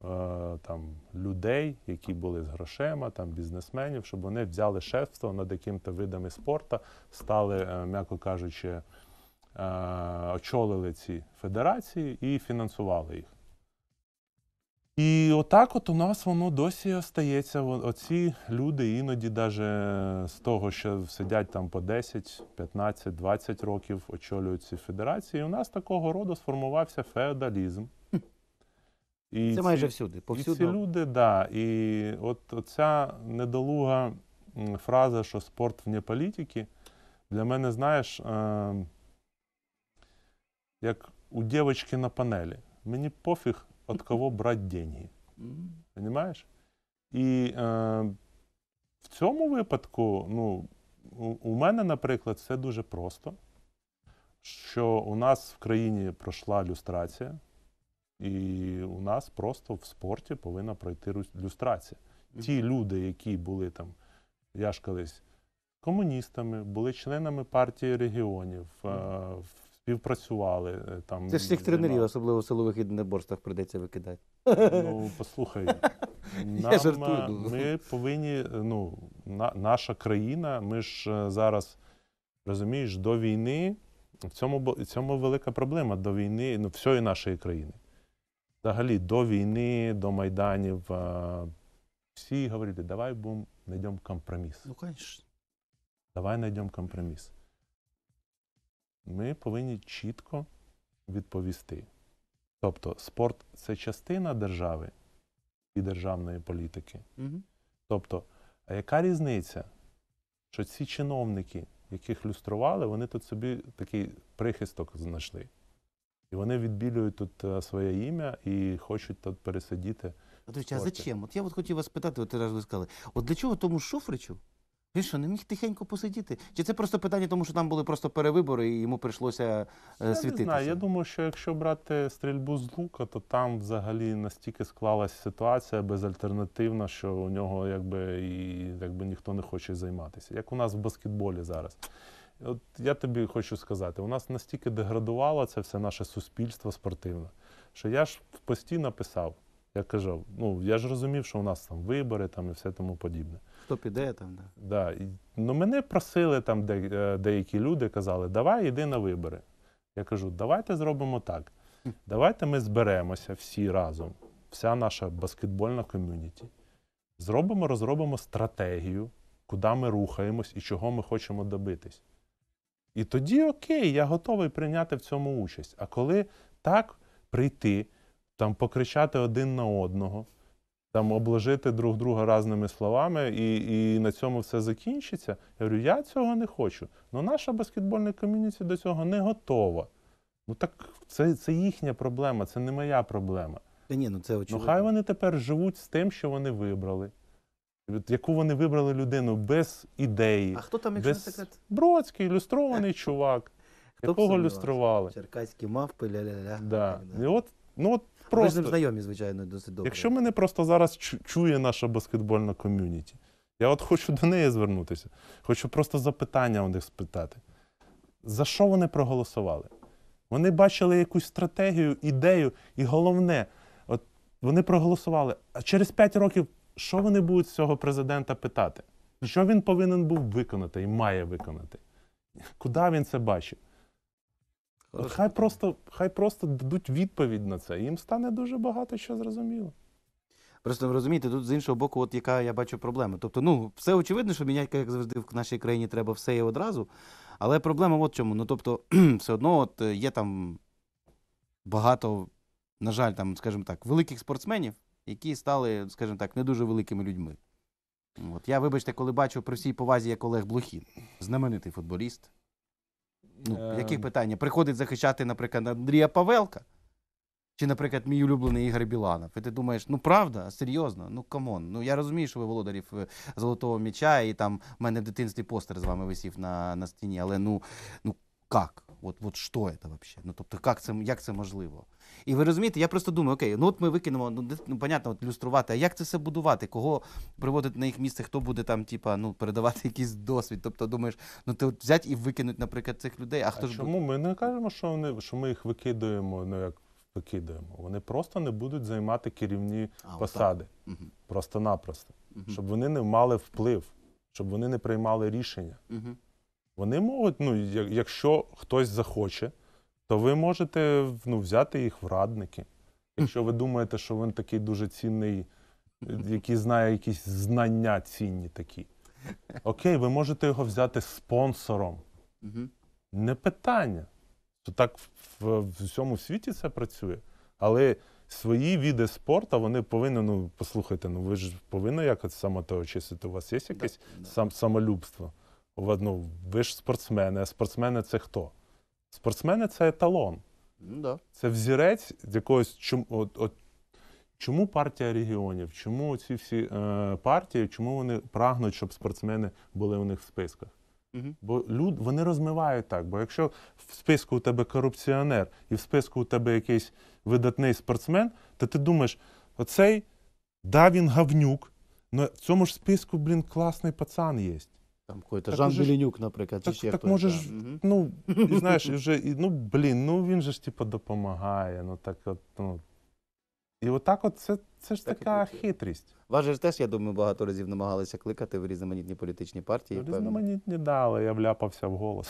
Е, там, людей, які були з грошима, там бізнесменів, щоб вони взяли шефство над яким-то видами спорту, стали, е, м'яко кажучи, е, очолили ці федерації і фінансували їх. І отак от у нас воно досі остається. Оці люди іноді, навіть з того, що сидять там по 10, 15, 20 років, очолюють ці федерації. І у нас такого роду сформувався феодалізм. І Це майже всюди. Повсюди. І ці люди, да. І от ця недолуга фраза, що спорт вне політики, для мене, знаєш, е, як у дівчинки на панелі. Мені пофіг, від кого брати деньги. Понимаєш? І е, в цьому випадку, ну, у мене, наприклад, все дуже просто, що у нас в країні пройшла люстрація. І у нас просто в спорті повинна пройти люстрація. Ті люди, які були там, я ж колись комуністами, були членами партії регіонів, е, співпрацювали е, там. Це ж всіх тренерів, особливо в силових єдиноборствах, прийдеться викидати. Ну, послухай, нам, я е, ми повинні. ну, на, Наша країна, ми ж зараз розумієш, до війни в цьому в цьому велика проблема до війни ну, всієї нашої країни взагалі до війни, до Майданів, всі говорили, давай будем, знайдемо компроміс. Ну, звісно. Давай знайдемо компроміс. Ми повинні чітко відповісти. Тобто, спорт це частина держави і державної політики. Угу. Тобто, а яка різниця, що ці чиновники, яких люстрували, вони тут собі такий прихисток знайшли. І вони відбілюють тут е, своє ім'я і хочуть тут пересидіти. Андрійович, а зачем? От я от хотів вас питати, от раз ви сказали, от для чого тому Шуфричу? Він що, не міг тихенько посидіти? Чи це просто питання, тому що там були просто перевибори і йому прийшлося е, я світитися? Не знаю. Я думаю, що якщо брати стрільбу з лука, то там взагалі настільки склалася ситуація безальтернативна, що у нього якби і якби ніхто не хоче займатися. Як у нас в баскетболі зараз. От я тобі хочу сказати, у нас настільки деградувало це все наше суспільство спортивне, що я ж постійно писав. Я кажу, ну я ж розумів, що у нас там вибори там і все тому подібне. Хто піде там, да. Да. І, ну мене просили там де, е, деякі люди, казали, давай йди на вибори. Я кажу, давайте зробимо так. Давайте ми зберемося всі разом, вся наша баскетбольна ком'юніті. Зробимо, розробимо стратегію, куди ми рухаємось і чого ми хочемо добитись. І тоді окей, я готовий прийняти в цьому участь. А коли так прийти, там покричати один на одного, там обложити друг друга різними словами, і і на цьому все закінчиться, я говорю, я цього не хочу. Ну наша баскетбольна ком'юніті до цього не готова. Ну так це це їхня проблема, це не моя проблема. Та ні, ну це ну, очевидно. Ну хай вони тепер живуть з тим, що вони вибрали яку вони вибрали людину без ідеї. А хто там, якщо без... не секрет? Бродський, ілюстрований чувак, хто якого ілюстрували. Черкаські мавпи, ля-ля-ля. Да. І от, ну, от просто... Ми з ним знайомі, звичайно, досить добре. Якщо мене просто зараз чує наша баскетбольна ком'юніті, я от хочу до неї звернутися. Хочу просто запитання у них спитати. За що вони проголосували? Вони бачили якусь стратегію, ідею, і головне, от вони проголосували. А через 5 років що вони будуть з цього президента питати? Що він повинен був виконати і має виконати? Куди він це бачив? От хай просто хай просто дадуть відповідь на це. їм стане дуже багато що зрозуміло. Просто ви розумієте, тут з іншого боку, от яка я бачу проблема. Тобто, ну, все очевидно, що міняти, як завжди, в нашій країні треба все і одразу. Але проблема от в чому. Ну, тобто, все одно от е, є там багато, на жаль, там, скажімо так, великих спортсменів які стали, скажімо так, не дуже великими людьми. От я, вибачте, коли бачу при всій повазі, як Олег Блохін, знаменитий футболіст. Ну, ем. які питання? Приходить захищати, наприклад, Андрія Павелка чи, наприклад, мій улюблений Ігор Біланов. І ти думаєш, ну правда, серйозно, ну камон. Ну я розумію, що ви володарів е, золотого м'яча, і там в мене в дитинстві постер з вами висів на на стіні, але ну, ну як? От от що це вообще? Ну тобто, як це як це можливо? І ви розумієте, я просто думаю, окей, ну от ми викинемо, ну, ну понятно, от люструвати, а як це все будувати? Кого приводити на їх місце? Хто буде там, типа, ну передавати якийсь досвід? Тобто думаєш, ну ти от взять і викинуть, наприклад, цих людей. А хто а ж чому буде? ми не кажемо, що вони що ми їх викидаємо? Ну як викидаємо? Вони просто не будуть займати керівні а, посади, угу. просто-напросто, угу. щоб вони не мали вплив, щоб вони не приймали рішення. Угу. Вони можуть, ну, якщо хтось захоче, то ви можете ну, взяти їх в радники. Якщо ви думаєте, що він такий дуже цінний, який знає якісь знання цінні такі. Окей, ви можете його взяти спонсором. Не питання. То так в, в всьому світі це працює. Але свої види спорту вони повинні, ну послухайте, ну ви ж повинні якось самотоочистити. У вас є якесь да, сам, самолюбство ну, ви ж спортсмени, а спортсмени це хто? Спортсмени це еталон. Ну да. Це взірець якогось чому, от, от, чому партія регіонів, чому ці всі е, партії, чому вони прагнуть, щоб спортсмени були у них в списках? Угу. Бо люд, вони розмивають так. Бо якщо в списку у тебе корупціонер і в списку у тебе якийсь видатний спортсмен, то ти думаєш, оцей да, він гавнюк, але в цьому ж списку, блін, класний пацан є. Там какой-то Жан Беленюк, наприклад, чи Так, так хтось. може ж, ну, і знаєш, і вже, і, ну, блін, ну він же ж, типу, допомагає, ну так от, ну, і отак, от це це ж так така хитрість. Вас же ж теж, я думаю, багато разів намагалися кликати в різноманітні політичні партії. Ну, різноманітні дали, я вляпався в голос.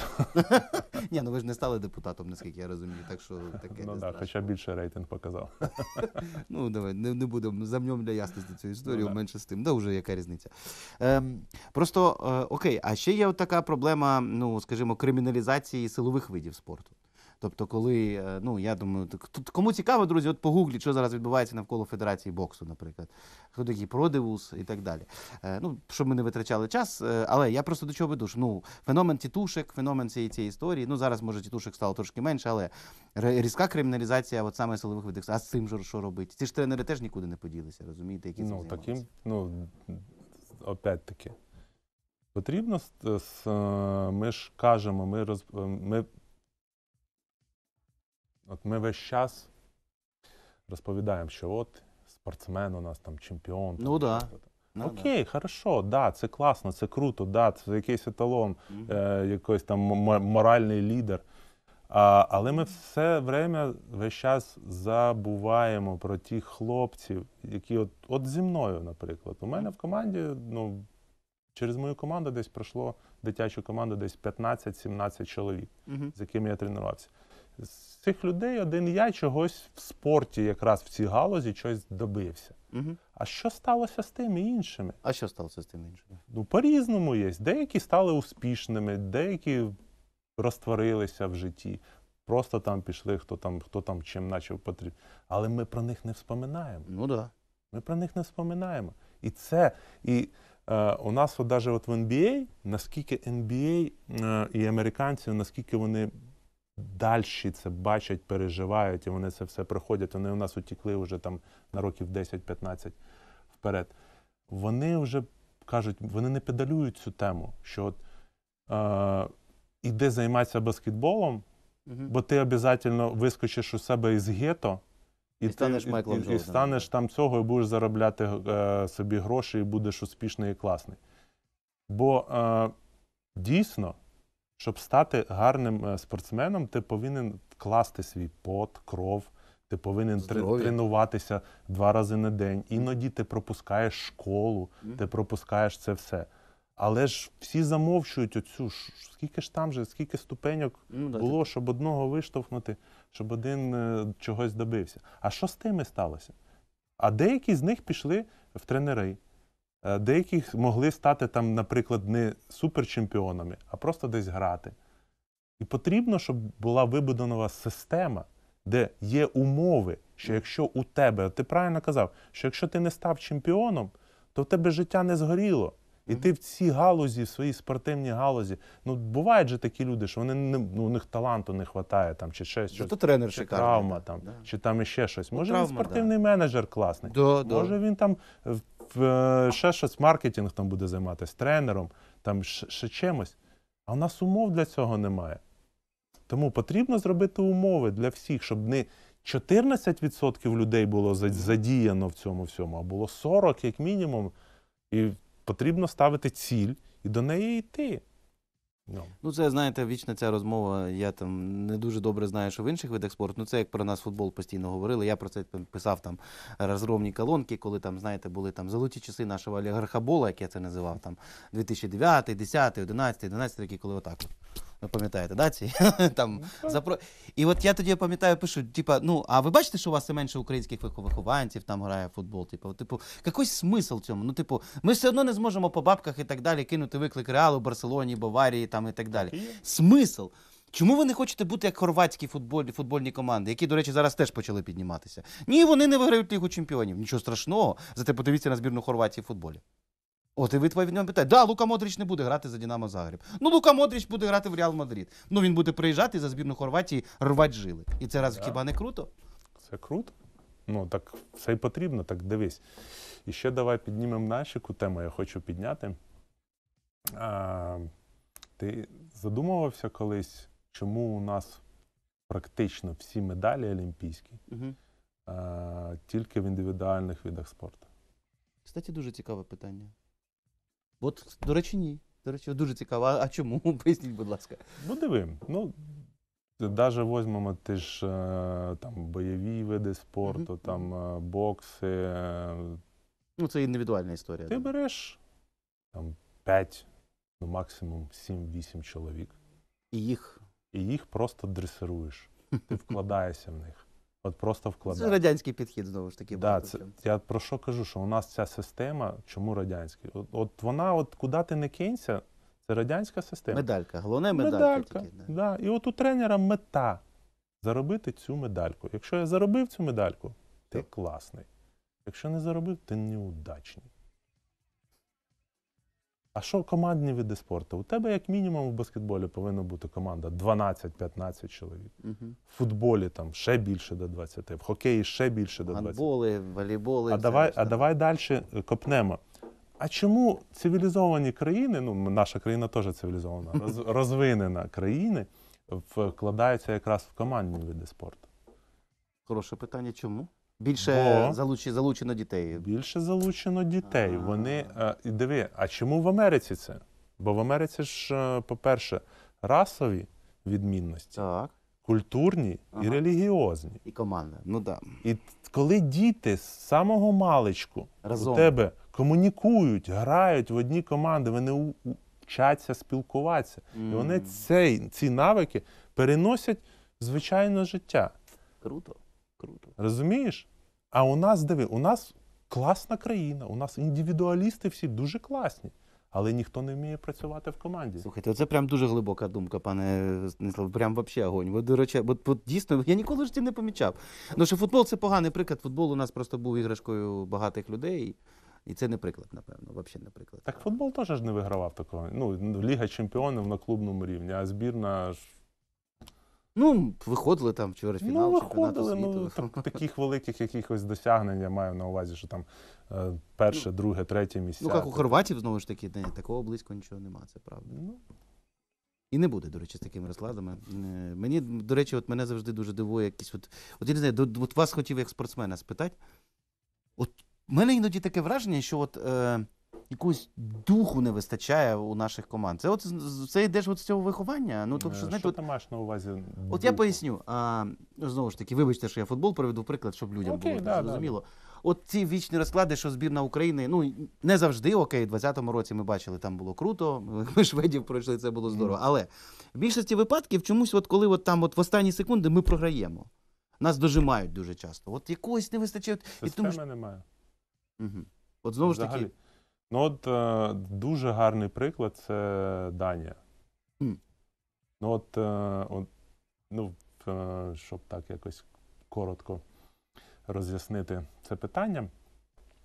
Ні, ну ви ж не стали депутатом, наскільки я розумію. Так що таке ну, не так, хоча більше рейтинг показав. ну давай не, не будемо замнем для ясності цю історію, ну, менше з тим. Да, вже яка різниця. Ем, Просто е, окей, а ще є така проблема, ну скажімо, криміналізації силових видів спорту. Тобто, коли е, ну я думаю, тут кому цікаво, друзі, от погугліть, що зараз відбувається навколо федерації боксу, наприклад, хто такий продивус і так далі. Е, ну щоб ми не витрачали час, е, але я просто до чого веду, що, Ну феномен тітушек, феномен цієї цієї історії. Ну зараз може тітушек стало трошки менше, але різка криміналізація, от саме силових видих. А з цим ж що робити? Ці ж тренери теж нікуди не поділися, розумієте, які ну таким, ну опять таки. Потрібно ми ж кажемо, ми роз ми От ми весь час розповідаємо, що от спортсмен у нас там чемпіон. Ну так. Ну, Окей, да. хорошо, да, це класно, це круто, да, це якийсь еталон, mm -hmm. е, якийсь там моральний лідер. А, Але ми все время весь час забуваємо про тих хлопців, які от от зі мною, наприклад, у мене в команді, ну через мою команду десь пройшло дитячу команду, десь 15-17 чоловік, mm -hmm. з якими я тренувався. З цих людей один я чогось в спорті, якраз в цій галузі, щось добився. Угу. А що сталося з тими іншими? А що сталося з тими іншими? Ну, по-різному є. Деякі стали успішними, деякі розтворилися в житті. Просто там пішли, хто там хто там чим наче потрібен. Але ми про них не вспоминаємо. Ну да. Ми про них не вспоминаємо. І це. І е, у нас от, навіть от в NBA, наскільки NBA е, і американці, наскільки вони. Далі це бачать, переживають, і вони це все проходять. Вони у нас утікли вже там на років 10-15 вперед. Вони вже кажуть, вони не педалюють цю тему, що от е, іди займатися баскетболом, угу. бо ти обов'язково вискочиш у себе із гетто. І, і станеш ти, Майклом і, і, і станеш там цього, і будеш заробляти е, собі гроші, і будеш успішний і класний. Бо е, дійсно щоб стати гарним е, спортсменом, ти повинен вкласти свій пот, кров. Ти повинен Здоров'я. тренуватися два рази на день. Іноді ти пропускаєш школу, ти пропускаєш це все. Але ж всі замовчують оцю скільки ж там же, скільки ступеньок ну, було, щоб одного виштовхнути, щоб один е, чогось добився. А що з тими сталося? А деякі з них пішли в тренери. Е, деякі могли стати там, наприклад, не суперчемпіонами, а просто десь грати. І потрібно, щоб була вибудована система, де є умови, що якщо у тебе, ти правильно казав, що якщо ти не став чемпіоном, то в тебе життя не згоріло. І ти в цій галузі, в своїй спортивній галузі, ну бувають же такі люди, що вони не ну, у них таланту не вистачає там, чи щось, щось, тренер чи шикарний, травма, там, да. чи там іще щось. Ну, може, травма, він спортивний да. менеджер класний. Да, може да. він там е, в. Е, ще щось, маркетинг там буде займатися, тренером, там ще чимось. А в нас умов для цього немає. Тому потрібно зробити умови для всіх, щоб не 14% людей було задіяно в цьому всьому, а було 40 як мінімум. І потрібно ставити ціль і до неї йти. No. Ну. ну, це знаєте, вічна ця розмова. Я там не дуже добре знаю, що в інших видах спорту. Ну це як про нас футбол постійно говорили. Я про це писав там розробні колонки, коли там, знаєте, були там золоті часи нашого олігархабола, як я це називав, там 2009, 10, 11, 12 роки, коли отак. Ви пам'ятаєте, да? ці там ну, запро... І от я тоді пам'ятаю, пишу: типа, ну, а ви бачите, що у вас все менше українських вихованців там грає в футбол? Типу, типу, якийсь смисл цьому. Ну, типу, ми все одно не зможемо по бабках і так далі кинути виклик реалу, Барселоні, Баварії там і так далі. Смисл. Чому ви не хочете бути як хорватські футбольні футбольні команди, які, до речі, зараз теж почали підніматися? Ні, вони не виграють лігу чемпіонів. Нічого страшного. Зате подивіться на збірну Хорватії в футболі. От і ви нього питаєте, да, Лука Модріч не буде грати за Динамо Загреб. Ну, Лука Модріч буде грати в Реал Мадрид. Ну він буде приїжджати за збірну Хорватії рвати жили. І це раз да. хіба не круто? Це круто. Ну так все і потрібно, так дивись. І ще давай піднімемо нашіку тему, я хочу підняти. А, Ти задумувався колись, чому у нас практично всі медалі олімпійські угу. а, тільки в індивідуальних видах спорту? Кстати, дуже цікаве питання. От, до речі, ні. До речі, дуже цікаво. А, а чому? Поясніть, будь ласка. Ну, диви. Ну, Даже возьмемо ти ж е, там бойові види спорту, mm -hmm. там е, бокси. Е, ну, це індивідуальна історія. Ти так? береш там 5, ну максимум 7-8 чоловік. І їх. І їх просто дресируєш. Ти вкладаєшся в них. От просто вкладає. Це радянський підхід знову ж таки. Да, це, тобто. я про що кажу? Що у нас ця система, чому радянська? От, от вона, от куди ти не кинься, це радянська система. Медалька. Головне медалька. медалька тільки, да. І от у тренера мета заробити цю медальку. Якщо я заробив цю медальку, ти так. класний. Якщо не заробив, ти неудачний. А що командні види спорту? У тебе, як мінімум, в баскетболі повинна бути команда 12-15 чоловік. Угу. В футболі там ще більше до 20, в хокеї ще більше до 20. Гандболи, волейболи. А давай а давай далі е, копнемо. А чому цивілізовані країни, ну наша країна теж цивілізована, роз, розвинена країна, вкладаються якраз в командні види спорту? Хороше питання, чому? Більше Бо... залуч... залучено дітей. Більше залучено дітей. А-а-а. Вони а, е, диви, а чому в Америці це? Бо в Америці ж, е, по-перше, расові відмінності, так. культурні ага. і релігіозні. І командна. Ну да. І коли діти з самого маличку Разом. у тебе комунікують, грають в одні команди, вони вчаться спілкуватися. Mm. І вони цей, ці навики переносять в звичайне життя. Круто. Круто. Розумієш? А у нас диви, у нас класна країна, у нас індивідуалісти всі дуже класні. Але ніхто не вміє працювати в команді. Слухайте, це прям дуже глибока думка, пане Станіслав. Прям взагалі огонь. до речі, бо, бо дійсно я ніколи ж не помічав. Ну що футбол це поганий приклад. Футбол у нас просто був іграшкою багатих людей, і це не приклад, напевно. Взагалі не приклад. Так футбол теж ж не вигравав такого. Ну ліга чемпіонів на клубному рівні, а збірна ж. Ну, виходили там вчора фінал ну, виходили, чемпіонату світу. Ну, так, таких великих якихось досягнень я маю на увазі, що там е, перше, ну, друге, третє місце. Ну, як у Хорватів, знову ж таки, не, такого близько нічого немає це правда. Ну. І не буде, до речі, з такими розкладами. Е, мені, до речі, от мене завжди дуже дивує якісь. От от я не знаю, от, вас хотів як спортсмена спитати. От мене іноді таке враження, що от. Е, Якогось духу не вистачає у наших команд. Це от це йдеш от з цього виховання. Ну тобто, е, що знаєте, що ти от, маєш на увазі? От я поясню. А, Знову ж таки, вибачте, що я футбол проведу приклад, щоб людям окей, було да, зрозуміло. Да. От ці вічні розклади, що збірна України, ну не завжди окей, в 20-му році ми бачили, там було круто. Ми шведів пройшли, це було здорово. Але в більшості випадків чомусь, от коли от там от в останні секунди ми програємо. Нас дожимають дуже часто. От якогось не вистачає. Системи тому, що... немає. Угу. От знову ж таки. Ну, от е, дуже гарний приклад це Данія. Mm. Ну, от, е, от ну, е, щоб так якось коротко роз'яснити це питання.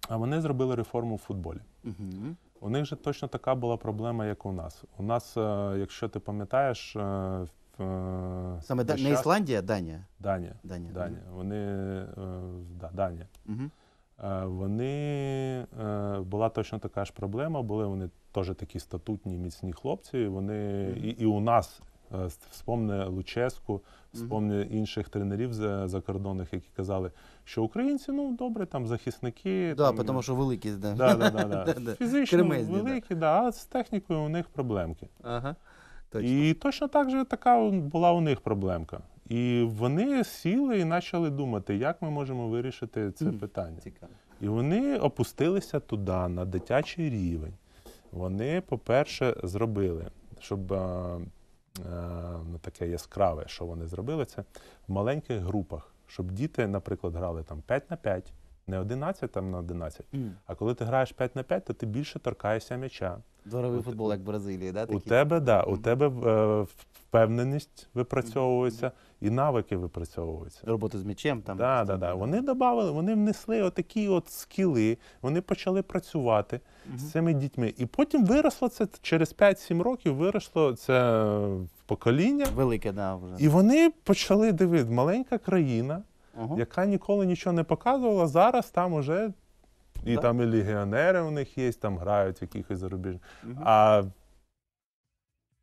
А вони зробили реформу в футболі. Угу. У них же точно така була проблема, як у нас. У нас, якщо ти пам'ятаєш, е, саме час... не Ісландія, Данія. Данія. Данія. Данія. Вони да, Данія. Угу. Е, вони е, була точно така ж проблема. Були вони теж такі статутні, міцні хлопці. Вони і і у нас е, вспомне Луческу, вспомне інших тренерів за закордонних, які казали, що українці ну добре, там захисники. Да, там, тому що великі да. Да, да, да, да. фізично Кремезні, великі, да. да, але з технікою у них проблемки. Ага, точно. І точно так же така була у них проблемка. І вони сіли і почали думати, як ми можемо вирішити це питання. Цікаво. І вони опустилися туди, на дитячий рівень. Вони, по-перше, зробили, щоб а, е, е, ну, таке яскраве, що вони зробили, це в маленьких групах, щоб діти, наприклад, грали там 5 на 5, не 11 там на 11, mm. а коли ти граєш 5 на 5, то ти більше торкаєшся м'яча. Дворовий футбол, як в Бразилії, да? Такі? У тебе, да, у тебе е, впевненість випрацьовується і навики випрацьовуються. Роботи з м'ячем там. Да, да, да. Вони додали, вони внесли отакі от скіли, вони почали працювати угу. з цими дітьми. І потім виросло це через 5-7 років, виросло це покоління. Велике, да, вже. І вони почали дивитися, маленька країна. Угу. яка ніколи нічого не показувала. Зараз там уже і да. там і легіонери у них є, там грають в якихось зарубіжних. Угу. А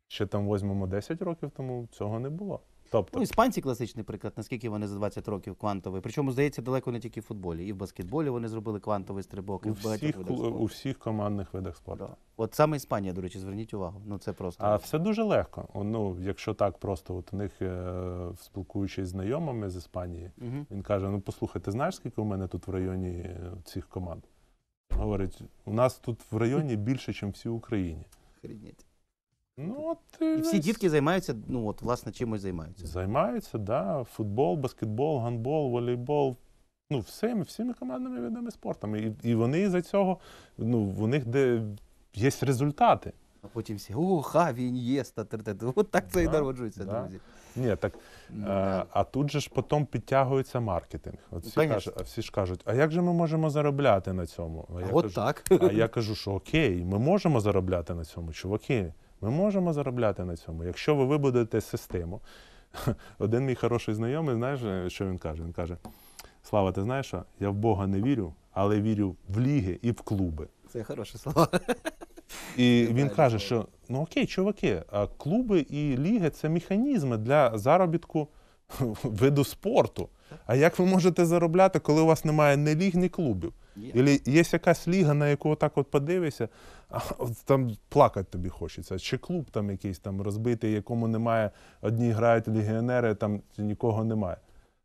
ще там візьмемо 10 років тому цього не було. Тобто Ну, іспанці класичний приклад, наскільки вони за 20 років квантовий. Причому здається далеко не тільки в футболі, і в баскетболі вони зробили квантовий стрибок, і у в багатьох видах спорту. у всіх командних видах спорту. Да. От саме Іспанія, до речі, зверніть увагу. Ну це просто А все дуже легко. Ну, якщо так, просто от у них е, спілкуючись з знайомими з Іспанії, Мгм. він каже: Ну послухай, ти знаєш, скільки у мене тут в районі е, цих команд? Говорить, у нас тут в районі більше, ніж всі в Україні. охренеть. Ну, от, І всі дітки займаються, ну от, власне, чимось займаються. Займаються, да. Футбол, баскетбол, гандбол, волейбол. Ну, всіми, всіми командними видами спорту. І, і вони за цього, ну, в них де є результати. А потім всі о, він ін'єста, От так це да, і народжується, да. друзі. Ні, так. Ну, е, а, а тут же ж потім підтягується маркетинг. От всі, каже, всі ж кажуть, а як же ми можемо заробляти на цьому? А, а я от кажу, так. А я кажу, що окей, ми можемо заробляти на цьому, чуваки. Ми можемо заробляти на цьому. Якщо ви вибудуєте систему, один мій хороший знайомий, знаєш, е, що він каже? Він каже: Слава, ти знаєш, що я в Бога не вірю, але вірю в ліги і в клуби. Це хороше слово. І він каже, що ну окей, чуваки, а клуби і ліги це механізми для заробітку виду спорту. А як ви можете заробляти, коли у вас немає ні ліг, ні клубів? Є. є якась ліга, на яку так от подивишся, а от там плакати тобі хочеться. Чи клуб там якийсь там розбитий, якому немає, одні грають легіонери, там нікого немає.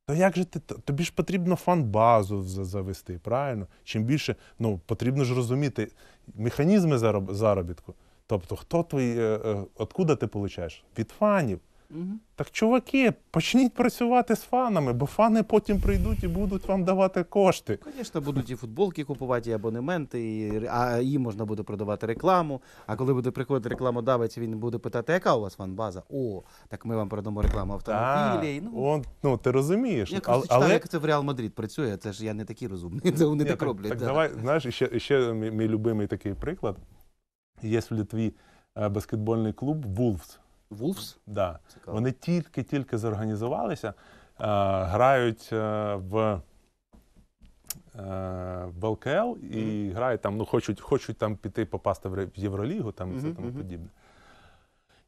То як же ти тобі ж потрібно фан-базу завести, правильно? Чим більше, ну потрібно ж розуміти механізми заробітку. Тобто, хто твій, е, е, откуда ти получаєш? Від фанів. Так, чуваки, почніть працювати з фанами, бо фани потім прийдуть і будуть вам давати кошти. Звісно, будуть і футболки купувати, і абонементи, і, а їм можна буде продавати рекламу. А коли буде приходити рекламодавець, він буде питати, яка у вас фан-база? О, так ми вам продамо рекламу автомобілі. Ну, он, ну ти розумієш, я але, читав, але... як це в Реал Мадрид працює. Це ж я не такий розумний. Це вони Ні, так, так роблять. Так, да. давай знаєш, ще ще мій, мій любимий такий приклад. Є в Литві е, баскетбольний клуб Вулфс. Вулфс? Да. Цікаво. Вони тільки-тільки зорганізувалися, е, грають е, в е, в ЛКЛ і mm. грають там, ну хочуть хочуть там піти попасти в Євролігу там, і mm -hmm. це тому подібне.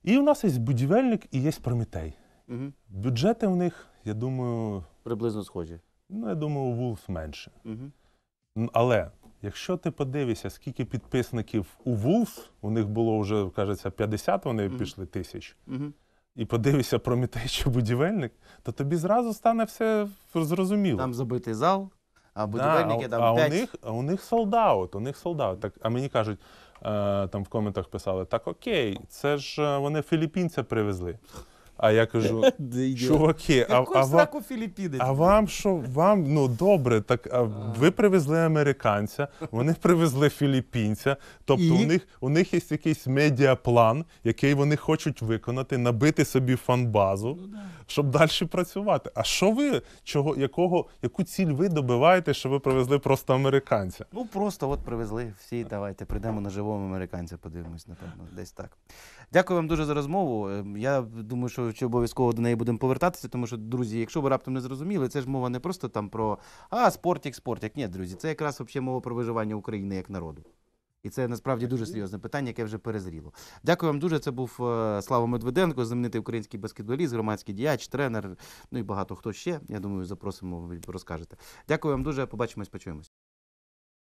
І у нас є будівельник і є Промітей. Mm -hmm. Бюджети в них, я думаю. Приблизно схожі. Ну, я думаю, Вулф менше. Mm -hmm. Але Якщо ти подивишся, скільки підписників у Вулс, у них було вже, кажеться, 50 вони mm -hmm. пішли тисяч, mm -hmm. і подивишся про мітей чи будівельник, то тобі зразу стане все зрозуміло. Там забитий зал, а будівельники да, там а 5. у них а у них солдат, у них солдат. Так, А мені кажуть, е, там в коментах писали, так окей, це ж е, вони філіппінця привезли. А я кажу, чуваки, а а, вам, а вам що вам ну добре, так а ви привезли американця, вони привезли філіппінця. Тобто, І? у них у них є якийсь медіаплан, який вони хочуть виконати, набити собі фанбазу, ну щоб далі працювати. А що ви чого, якого, яку ціль ви добиваєте, що ви привезли просто американця? Ну просто от привезли всі. Давайте прийдемо на живому американця. Подивимось, напевно, десь так. Дякую вам дуже за розмову. Ем, я думаю, що чи обов'язково до неї будемо повертатися, тому що, друзі, якщо ви раптом не зрозуміли, це ж мова не просто там про а спортік, спортік. Ні, друзі, це якраз взагалі мова про виживання України як народу. І це насправді дуже серйозне питання, яке вже перезріло. Дякую вам дуже. Це був е, Слава Медведенко, знаменитий український баскетболіст, громадський діяч, тренер. Ну і багато хто ще. Я думаю, запросимо розкажете. Дякую вам дуже. Побачимось, почуємось.